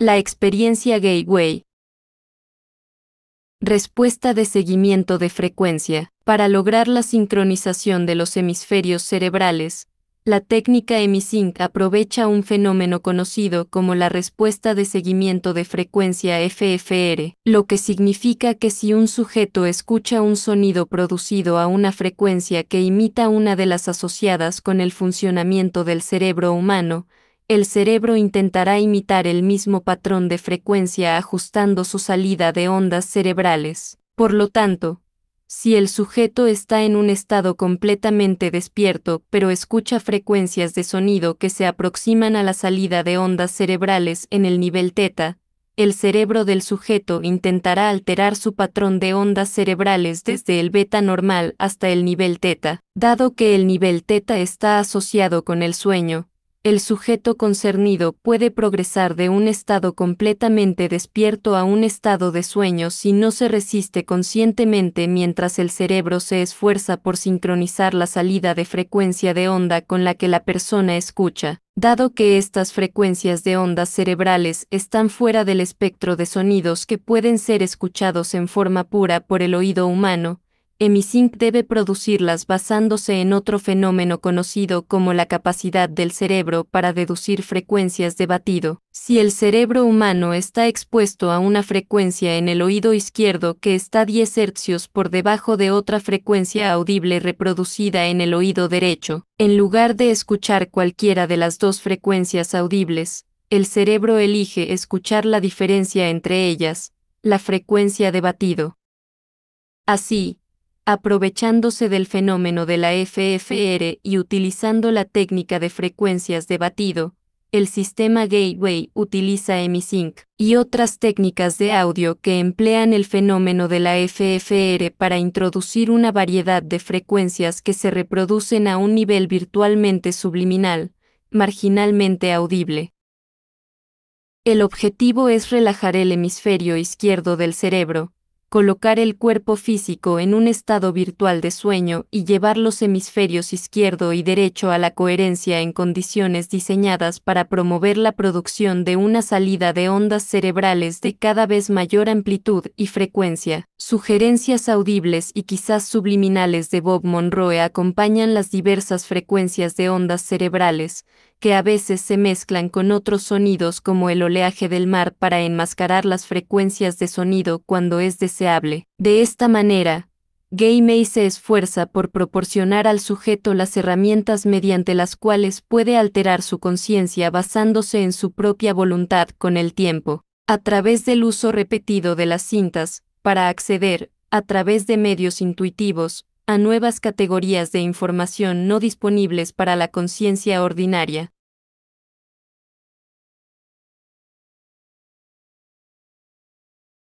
La experiencia Gateway. Respuesta de seguimiento de frecuencia. Para lograr la sincronización de los hemisferios cerebrales, la técnica EmiSync aprovecha un fenómeno conocido como la respuesta de seguimiento de frecuencia FFR, lo que significa que si un sujeto escucha un sonido producido a una frecuencia que imita una de las asociadas con el funcionamiento del cerebro humano, el cerebro intentará imitar el mismo patrón de frecuencia ajustando su salida de ondas cerebrales. Por lo tanto, si el sujeto está en un estado completamente despierto pero escucha frecuencias de sonido que se aproximan a la salida de ondas cerebrales en el nivel teta, el cerebro del sujeto intentará alterar su patrón de ondas cerebrales desde el beta normal hasta el nivel teta. Dado que el nivel teta está asociado con el sueño, el sujeto concernido puede progresar de un estado completamente despierto a un estado de sueño si no se resiste conscientemente mientras el cerebro se esfuerza por sincronizar la salida de frecuencia de onda con la que la persona escucha, dado que estas frecuencias de ondas cerebrales están fuera del espectro de sonidos que pueden ser escuchados en forma pura por el oído humano, Emisync debe producirlas basándose en otro fenómeno conocido como la capacidad del cerebro para deducir frecuencias de batido. Si el cerebro humano está expuesto a una frecuencia en el oído izquierdo que está 10 hercios por debajo de otra frecuencia audible reproducida en el oído derecho, en lugar de escuchar cualquiera de las dos frecuencias audibles, el cerebro elige escuchar la diferencia entre ellas, la frecuencia de batido. Así, aprovechándose del fenómeno de la FFR y utilizando la técnica de frecuencias de batido, el sistema Gateway utiliza EmiSync y otras técnicas de audio que emplean el fenómeno de la FFR para introducir una variedad de frecuencias que se reproducen a un nivel virtualmente subliminal, marginalmente audible. El objetivo es relajar el hemisferio izquierdo del cerebro, colocar el cuerpo físico en un estado virtual de sueño y llevar los hemisferios izquierdo y derecho a la coherencia en condiciones diseñadas para promover la producción de una salida de ondas cerebrales de cada vez mayor amplitud y frecuencia. Sugerencias audibles y quizás subliminales de Bob Monroe acompañan las diversas frecuencias de ondas cerebrales, que a veces se mezclan con otros sonidos como el oleaje del mar para enmascarar las frecuencias de sonido cuando es deseable. De esta manera, Gamey se esfuerza por proporcionar al sujeto las herramientas mediante las cuales puede alterar su conciencia basándose en su propia voluntad con el tiempo, a través del uso repetido de las cintas, para acceder, a través de medios intuitivos, a nuevas categorías de información no disponibles para la conciencia ordinaria.